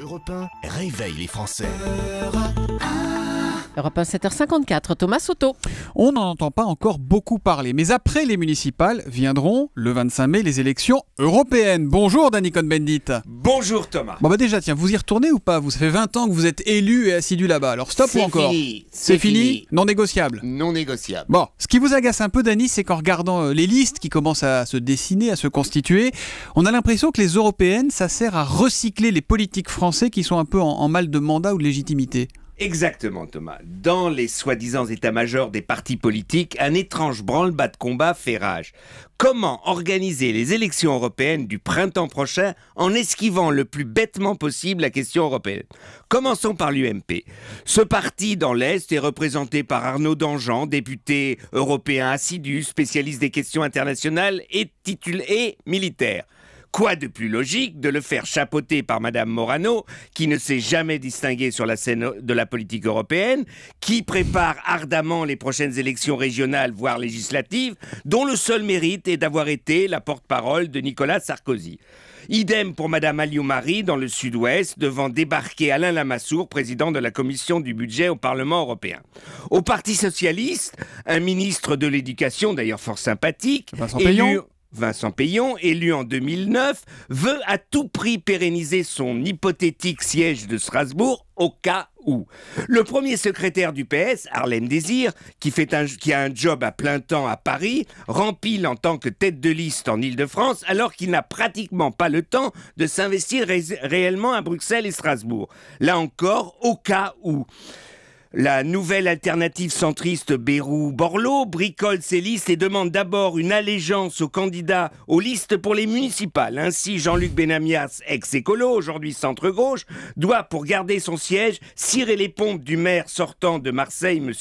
Europe réveille les Français. Europe 1, 7h54, Thomas Soto. On n'en entend pas encore beaucoup parler, mais après les municipales viendront, le 25 mai, les élections européennes. Bonjour Danny Cohn-Bendit. Bonjour Thomas. Bon bah déjà, tiens, vous y retournez ou pas Vous, ça fait 20 ans que vous êtes élu et assidu là-bas, alors stop ou encore fini. C'est fini. Non négociable Non négociable. Bon, ce qui vous agace un peu Danny, c'est qu'en regardant euh, les listes qui commencent à se dessiner, à se constituer, on a l'impression que les européennes, ça sert à recycler les politiques français qui sont un peu en mal de mandat ou de légitimité. Exactement, Thomas. Dans les soi-disant états-majors des partis politiques, un étrange branle-bas de combat fait rage. Comment organiser les élections européennes du printemps prochain en esquivant le plus bêtement possible la question européenne Commençons par l'UMP. Ce parti dans l'Est est représenté par Arnaud Dangean, député européen assidu, spécialiste des questions internationales et, titulé militaire. Quoi de plus logique de le faire chapeauter par Madame Morano, qui ne s'est jamais distinguée sur la scène de la politique européenne, qui prépare ardemment les prochaines élections régionales, voire législatives, dont le seul mérite est d'avoir été la porte-parole de Nicolas Sarkozy. Idem pour Madame Alioumari dans le sud-ouest, devant débarquer Alain Lamassour, président de la commission du budget au Parlement européen. Au Parti socialiste, un ministre de l'éducation, d'ailleurs fort sympathique, Vincent Vincent Payon, élu en 2009, veut à tout prix pérenniser son hypothétique siège de Strasbourg au cas où. Le premier secrétaire du PS, Harlem Désir, qui, fait qui a un job à plein temps à Paris, rempile en tant que tête de liste en Ile-de-France alors qu'il n'a pratiquement pas le temps de s'investir réellement à Bruxelles et Strasbourg. Là encore, au cas où. La nouvelle alternative centriste bérou Borlo bricole ses listes et demande d'abord une allégeance aux candidats aux listes pour les municipales. Ainsi, Jean-Luc Benamias, ex-écolo, aujourd'hui centre-gauche, doit, pour garder son siège, cirer les pompes du maire sortant de Marseille, M.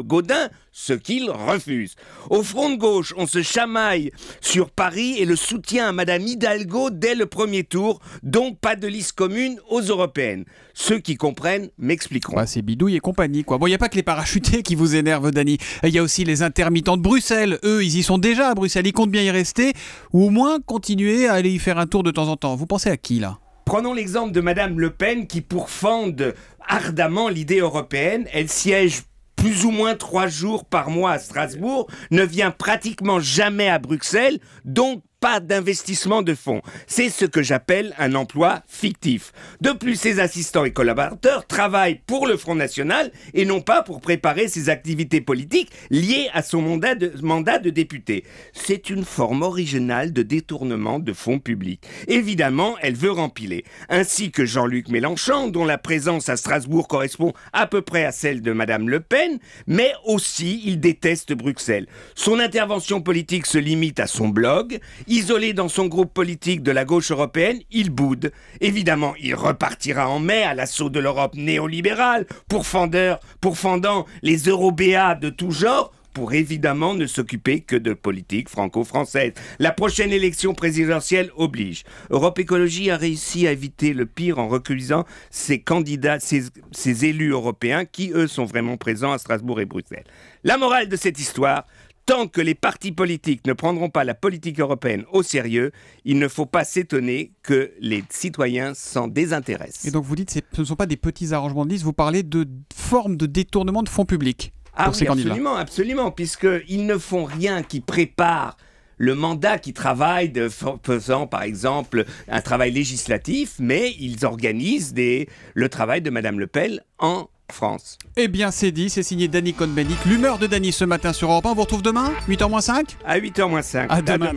Gaudin, ce qu'il refuse. Au front de gauche, on se chamaille sur Paris et le soutien à Mme Hidalgo dès le premier tour, donc pas de liste commune aux européennes. Ceux qui comprennent m'expliqueront. Bah, c'est bidouille et compagnie. Bon, il n'y a pas que les parachutés qui vous énervent, Dany. Il y a aussi les intermittents de Bruxelles. Eux, ils y sont déjà à Bruxelles. Ils comptent bien y rester ou au moins continuer à aller y faire un tour de temps en temps. Vous pensez à qui là Prenons l'exemple de Madame Le Pen qui pourfende ardemment l'idée européenne. Elle siège plus ou moins trois jours par mois à Strasbourg, ne vient pratiquement jamais à Bruxelles, donc pas d'investissement de fonds. C'est ce que j'appelle un emploi fictif. De plus, ses assistants et collaborateurs travaillent pour le Front National et non pas pour préparer ses activités politiques liées à son mandat de, député. C'est une forme originale de détournement de fonds publics. Évidemment, elle veut rempiler. Ainsi que Jean-Luc Mélenchon, dont la présence à Strasbourg correspond à peu près à celle de Madame Le Pen, mais aussi il déteste Bruxelles. Son intervention politique se limite à son blog. Isolé dans son groupe politique de la gauche européenne, il boude. Évidemment, il repartira en mai à l'assaut de l'Europe néolibérale, pour pourfendant les eurobéas de tout genre, pour évidemment ne s'occuper que de politique franco-française. La prochaine élection présidentielle oblige. Europe Écologie a réussi à éviter le pire en reculisant ses candidats, ses élus européens qui, eux, sont vraiment présents à Strasbourg et Bruxelles. La morale de cette histoire, Tant que les partis politiques ne prendront pas la politique européenne au sérieux, il ne faut pas s'étonner que les citoyens s'en désintéressent. Et donc vous dites que ce ne sont pas des petits arrangements de liste, vous parlez de formes de détournement de fonds publics ah pour ces candidats. Absolument, absolument, puisqu'ils ne font rien qui prépare le mandat qui travaille, faisant par exemple un travail législatif, mais ils organisent le travail de Mme Le Pen en France. Eh bien, c'est dit, c'est signé Danny Cohn-Bendit. L'humeur de Danny ce matin sur Europe On vous retrouve demain, 8h-5 À 8h-5. À demain,